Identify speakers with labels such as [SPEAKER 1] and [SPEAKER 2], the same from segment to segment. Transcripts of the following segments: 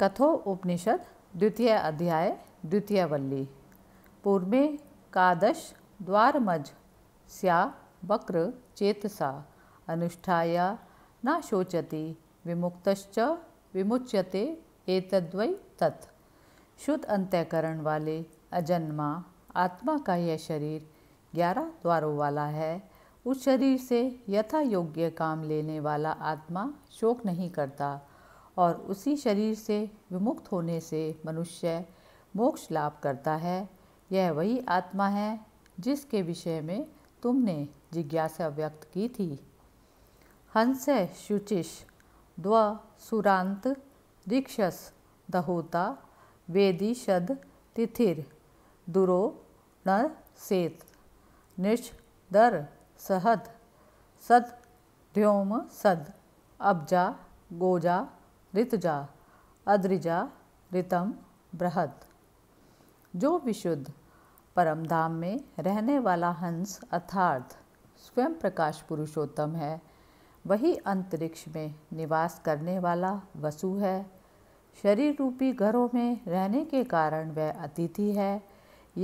[SPEAKER 1] कथो उपनिषद द्वितीय अध्याय द्वितीय वल्ली पूर्वे कादश मज स्या वक्र चेतसा अनुष्ठाया न शोचति विमुक्त विमुच्यते एतद्वै तत् शुद्ध अंत्यकरण वाले अजन्मा आत्मा का यह शरीर ग्यारह द्वारों वाला है उस शरीर से यथा योग्य काम लेने वाला आत्मा शोक नहीं करता और उसी शरीर से विमुक्त होने से मनुष्य मोक्ष लाभ करता है यह वही आत्मा है जिसके विषय में तुमने जिज्ञासा व्यक्त की थी हंस शुचिश द्व सुरांत रिक्षस दहोता वेदिशद तिथिर दुरो नर सेत निश दर सहद सद ध्योम सद अब्जा गोजा ऋतुजा अद्रिजा ऋतम बृहद जो विशुद्ध परम धाम में रहने वाला हंस अर्थार्थ स्वयं प्रकाश पुरुषोत्तम है वही अंतरिक्ष में निवास करने वाला वसु है शरीर रूपी घरों में रहने के कारण वह अतिथि है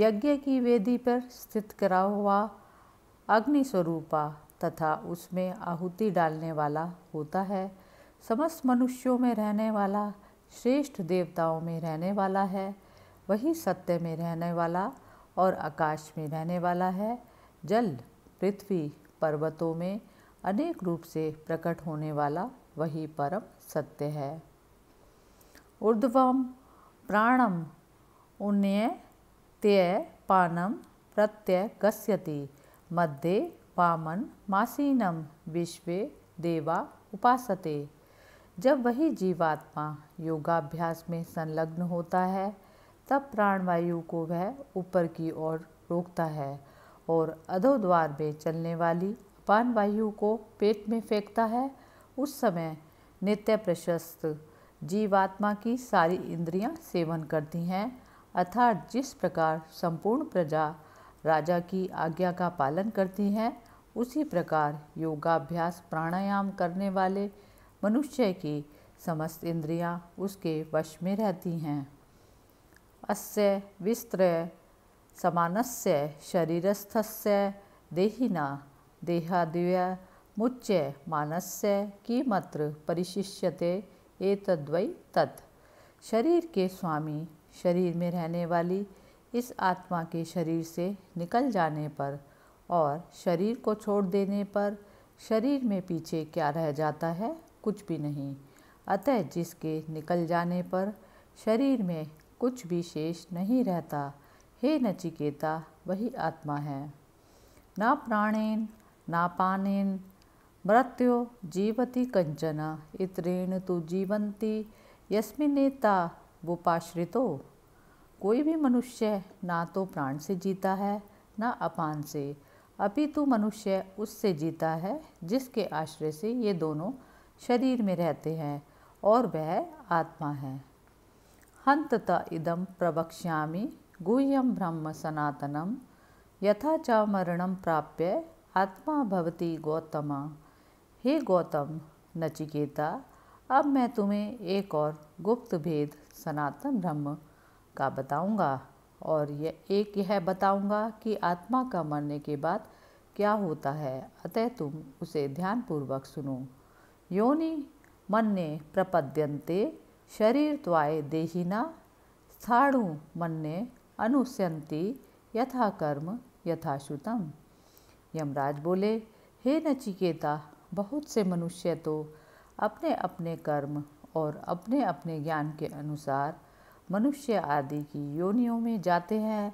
[SPEAKER 1] यज्ञ की वेदी पर स्थित करा हुआ अग्नि स्वरूपा तथा उसमें आहुति डालने वाला होता है समस्त मनुष्यों में रहने वाला श्रेष्ठ देवताओं में रहने वाला है वही सत्य में रहने वाला और आकाश में रहने वाला है जल पृथ्वी पर्वतों में अनेक रूप से प्रकट होने वाला वही परम सत्य है ऊर्ध्वम प्राणम उन्नय त्यय पानम प्रत्यय गस्यति मध्य वामन मासीनम विश्व देवा उपासते जब वही जीवात्मा योगाभ्यास में संलग्न होता है तब प्राणवायु को वह ऊपर की ओर रोकता है और अधो द्वार में चलने वाली अपान वायु को पेट में फेंकता है उस समय नित्य प्रशस्त जीवात्मा की सारी इंद्रियां सेवन करती हैं अर्थात जिस प्रकार संपूर्ण प्रजा राजा की आज्ञा का पालन करती हैं उसी प्रकार योगाभ्यास प्राणायाम करने वाले मनुष्य की समस्त इंद्रियां उसके वश में रहती हैं अस्य विस्त्रय समानस्य शरीरस्थस्य देहिना देहादिव्य मुच्य मानस्य किमत्र परिशिष्यते एतद्वै तत् शरीर के स्वामी शरीर में रहने वाली इस आत्मा के शरीर से निकल जाने पर और शरीर को छोड़ देने पर शरीर में पीछे क्या रह जाता है कुछ भी नहीं अतः जिसके निकल जाने पर शरीर में कुछ भी शेष नहीं रहता हे नचिकेता वही आत्मा है न प्राणेन न पानेन मृत्यो जीवती कंचन इतरेण तो जीवंती यस्मिनेता वोपाश्रितो कोई भी मनुष्य ना तो प्राण से जीता है ना अपान से अपितु मनुष्य उससे जीता है जिसके आश्रय से ये दोनों शरीर में रहते हैं और वह आत्मा है हंतत इदम प्रवक्ष्यामी गुह्यम ब्रह्म सनातनम यथा च मरण प्राप्य आत्मा भवती गौतम हे गौतम नचिकेता अब मैं तुम्हें एक और गुप्त भेद सनातन ब्रह्म का बताऊंगा और यह एक यह बताऊंगा कि आत्मा का मरने के बाद क्या होता है अतः तुम उसे ध्यानपूर्वक सुनो योनि मन्ने प्रपद्यन्ते शरीरत्वाय देहिना स्थाणु मन्ने अनुस्यन्ति यथा कर्म यथाश्रुतम यमराज बोले हे नचिकेता बहुत से मनुष्य तो अपने अपने कर्म और अपने अपने ज्ञान के अनुसार मनुष्य आदि की योनियों में जाते हैं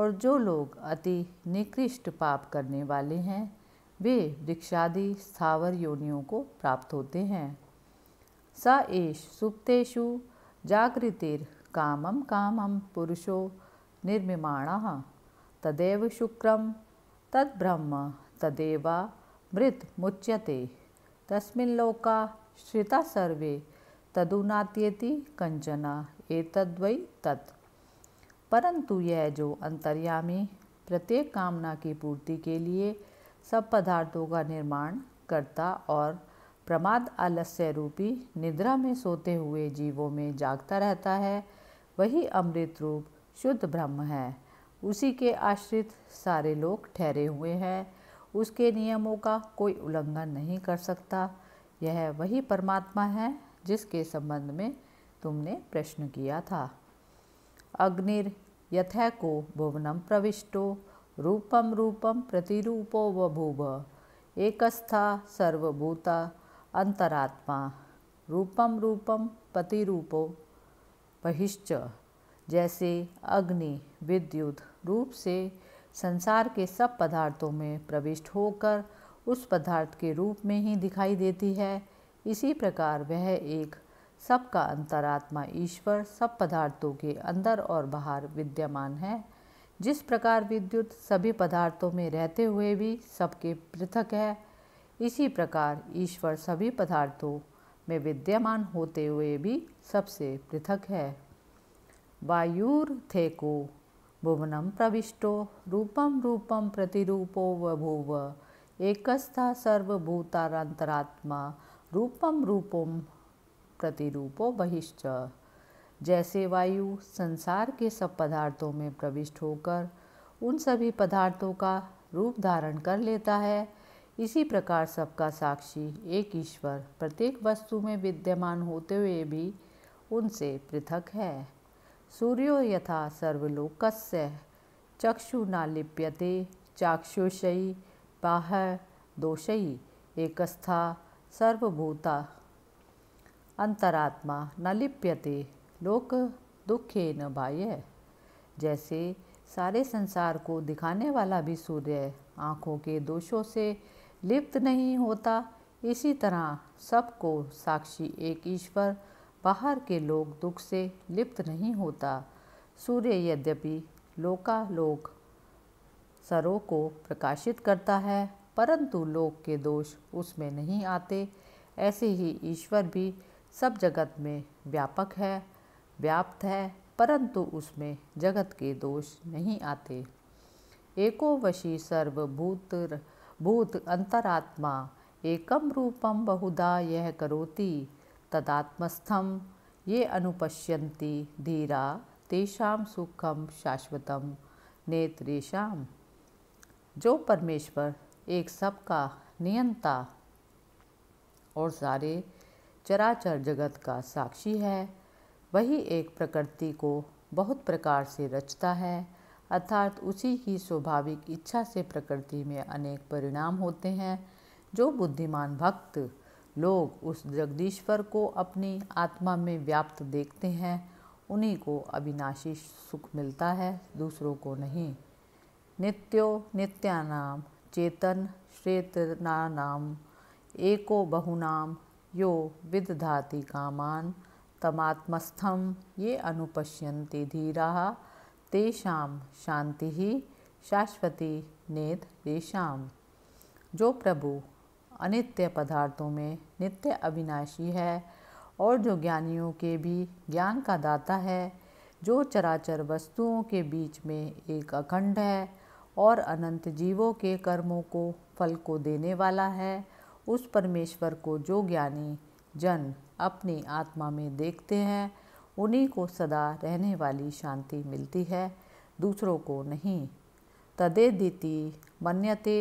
[SPEAKER 1] और जो लोग अति निकृष्ट पाप करने वाले हैं वे वृक्षादि स्थावर योनियों को प्राप्त होते हैं स एष सुप्तेषु जागृतिर कामम कामम पुरुषो निर्मिमाण तदेव शुक्रम तद्ब्रह्म तदेवा मृत मुच्यते तस्मिल्लोका श्रिता सर्वे तदुनात्येति कंचना एतद्वै तत् परंतु यह जो अंतर्यामी प्रत्येक कामना की पूर्ति के लिए सब पदार्थों का निर्माण करता और प्रमाद आलस्य रूपी निद्रा में सोते हुए जीवों में जागता रहता है वही अमृत रूप शुद्ध ब्रह्म है उसी के आश्रित सारे लोग ठहरे हुए हैं उसके नियमों का कोई उल्लंघन नहीं कर सकता यह वही परमात्मा है जिसके संबंध में तुमने प्रश्न किया था अग्निर को भुवनम प्रविष्टो रूपम रूपम प्रतिरूपो बभूव एकस्था सर्वभूता अंतरात्मा रूपम रूपम पतिरूपो बहिश्च जैसे अग्नि विद्युत रूप से संसार के सब पदार्थों में प्रविष्ट होकर उस पदार्थ के रूप में ही दिखाई देती है इसी प्रकार वह एक सबका अंतरात्मा ईश्वर सब पदार्थों के अंदर और बाहर विद्यमान है जिस प्रकार विद्युत सभी पदार्थों में रहते हुए भी सबके पृथक है इसी प्रकार ईश्वर सभी पदार्थों में विद्यमान होते हुए भी सबसे पृथक है वायुर्थेको भुवनम प्रविष्टो रूपम रूपम प्रतिरूपो बभूव एकस्था सर्वभूतारंतरात्मा रूपम रूपम प्रतिरूपो बहिश्च जैसे वायु संसार के सब पदार्थों में प्रविष्ट होकर उन सभी पदार्थों का रूप धारण कर लेता है इसी प्रकार सबका साक्षी एक ईश्वर प्रत्येक वस्तु में विद्यमान होते हुए भी उनसे पृथक है सूर्यो यथा सर्वलोकस्य चक्षु न लिप्यते चाक्षुषयी बाह दोषयी एकस्था सर्वभूता अंतरात्मा न लिप्यते लोक दुखे न बाह्य जैसे सारे संसार को दिखाने वाला भी सूर्य आँखों के दोषों से लिप्त नहीं होता इसी तरह सबको साक्षी एक ईश्वर बाहर के लोग दुख से लिप्त नहीं होता सूर्य यद्यपि लोकालोक सरों को प्रकाशित करता है परंतु लोक के दोष उसमें नहीं आते ऐसे ही ईश्वर भी सब जगत में व्यापक है व्याप्त है परंतु उसमें जगत के दोष नहीं आते एको वशी सर्वभूत भूत अंतरात्मा एकम रूपम बहुधा यह करोति तदात्मस्थम ये अनुपश्यन्ति धीरा तेषाम सुखम शाश्वतम नेत्रेशम जो परमेश्वर एक सब का नियंता और सारे चराचर जगत का साक्षी है वही एक प्रकृति को बहुत प्रकार से रचता है अर्थात उसी की स्वाभाविक इच्छा से प्रकृति में अनेक परिणाम होते हैं जो बुद्धिमान भक्त लोग उस जगदीश्वर को अपनी आत्मा में व्याप्त देखते हैं उन्हीं को अविनाशी सुख मिलता है दूसरों को नहीं नित्यो नित्यानाम चेतन श्वेतनाम एको बहुनाम यो विदधाति कामान तमात्मस्थम ये अनुपश्यन्ति धीरा तेषाम शांति ही शाश्वती नेत रेशाम जो प्रभु अनित्य पदार्थों में नित्य अविनाशी है और जो ज्ञानियों के भी ज्ञान का दाता है जो चराचर वस्तुओं के बीच में एक अखंड है और अनंत जीवों के कर्मों को फल को देने वाला है उस परमेश्वर को जो ज्ञानी जन अपनी आत्मा में देखते हैं उन्हीं को सदा रहने वाली शांति मिलती है दूसरों को नहीं तदेदिति मन्यते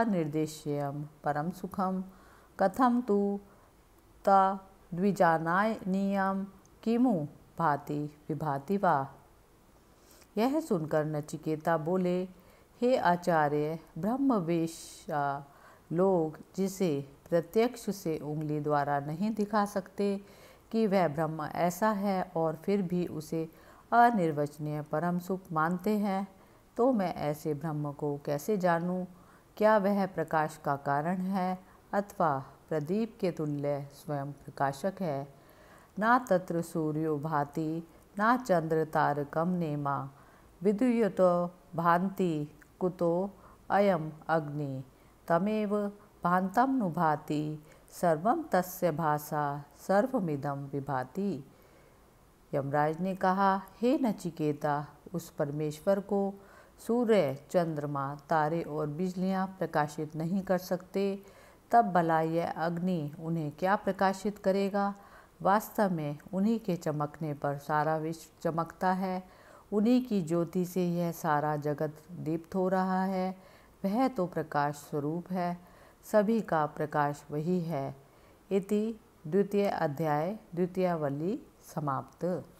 [SPEAKER 1] अनिर्देश्यम परम सुखम कथम तु तद्विजानीयम किमु भाति विभाति वा यह सुनकर नचिकेता बोले हे आचार्य ब्रह्मवेशा लोग जिसे प्रत्यक्ष से उंगली द्वारा नहीं दिखा सकते कि वह ब्रह्म ऐसा है और फिर भी उसे अनिर्वचनीय परम सुख मानते हैं तो मैं ऐसे ब्रह्म को कैसे जानूं? क्या वह प्रकाश का कारण है अथवा प्रदीप के तुल्य स्वयं प्रकाशक है ना तत्र सूर्यो भाति ना चंद्र तारकम नेमा विद्युत भांति कुतो अयम अग्नि तमेव भान्तं नु भाति सर्वम तस्य भाषा सर्वमिदम विभाति यमराज ने कहा हे नचिकेता उस परमेश्वर को सूर्य चंद्रमा तारे और बिजलियां प्रकाशित नहीं कर सकते तब भला यह अग्नि उन्हें क्या प्रकाशित करेगा वास्तव में उन्हीं के चमकने पर सारा विश्व चमकता है उन्हीं की ज्योति से यह सारा जगत दीप्त हो रहा है वह तो प्रकाश स्वरूप है सभी का प्रकाश वही है इति द्वितीय अध्याय द्वितीयावली समाप्त